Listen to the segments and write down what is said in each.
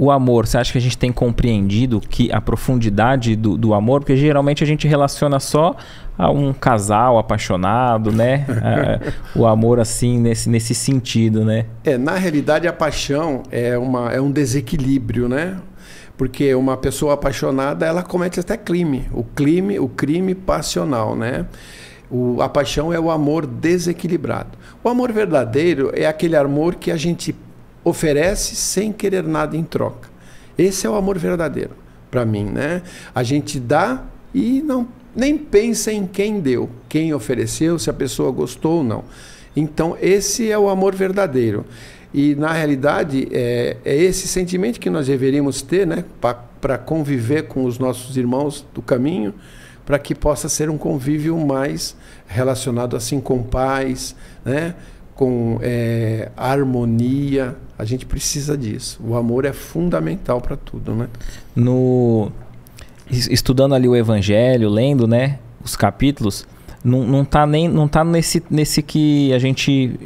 O amor, você acha que a gente tem compreendido que a profundidade do, do amor, porque geralmente a gente relaciona só a um casal apaixonado, né? a, é, o amor assim nesse, nesse sentido, né? É, na realidade a paixão é, uma, é um desequilíbrio, né? Porque uma pessoa apaixonada, ela comete até crime, o crime, o crime passional, né? O, a paixão é o amor desequilibrado. O amor verdadeiro é aquele amor que a gente oferece sem querer nada em troca. Esse é o amor verdadeiro, para mim, né? A gente dá e não nem pensa em quem deu, quem ofereceu, se a pessoa gostou ou não. Então, esse é o amor verdadeiro. E, na realidade, é, é esse sentimento que nós deveríamos ter né, para conviver com os nossos irmãos do caminho, para que possa ser um convívio mais relacionado assim com paz, né? com é, harmonia. A gente precisa disso. O amor é fundamental para tudo, né? No estudando ali o Evangelho, lendo, né, os capítulos, não, não tá nem não tá nesse nesse que a gente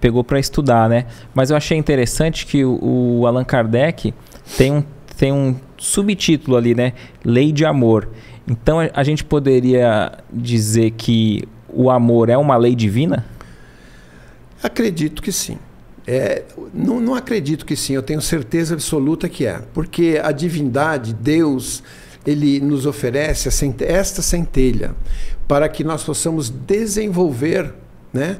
pegou para estudar, né? Mas eu achei interessante que o, o Allan Kardec tem um tem um subtítulo ali, né? Lei de amor. Então a, a gente poderia dizer que o amor é uma lei divina? Acredito que sim. É, não, não acredito que sim, eu tenho certeza absoluta que é. Porque a divindade, Deus, ele nos oferece esta centelha para que nós possamos desenvolver né,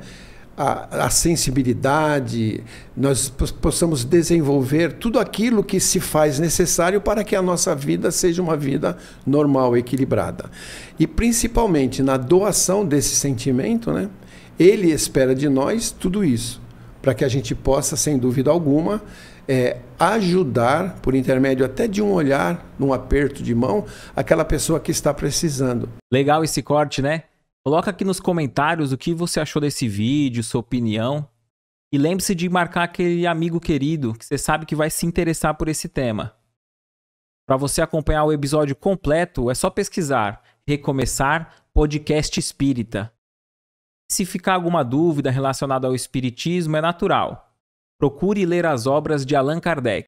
a, a, sensibilidade, nós possamos desenvolver tudo aquilo que se faz necessário para que a nossa vida seja uma vida normal, equilibrada. E principalmente na doação desse sentimento, né? Ele espera de nós tudo isso, para que a gente possa, sem dúvida alguma, é, ajudar, por intermédio até de um olhar, num aperto de mão, aquela pessoa que está precisando. Legal esse corte, né? Coloca aqui nos comentários o que você achou desse vídeo, sua opinião. E lembre-se de marcar aquele amigo querido que você sabe que vai se interessar por esse tema. Para você acompanhar o episódio completo, é só pesquisar Recomeçar Podcast Espírita se ficar alguma dúvida relacionada ao espiritismo, é natural. Procure ler as obras de Allan Kardec.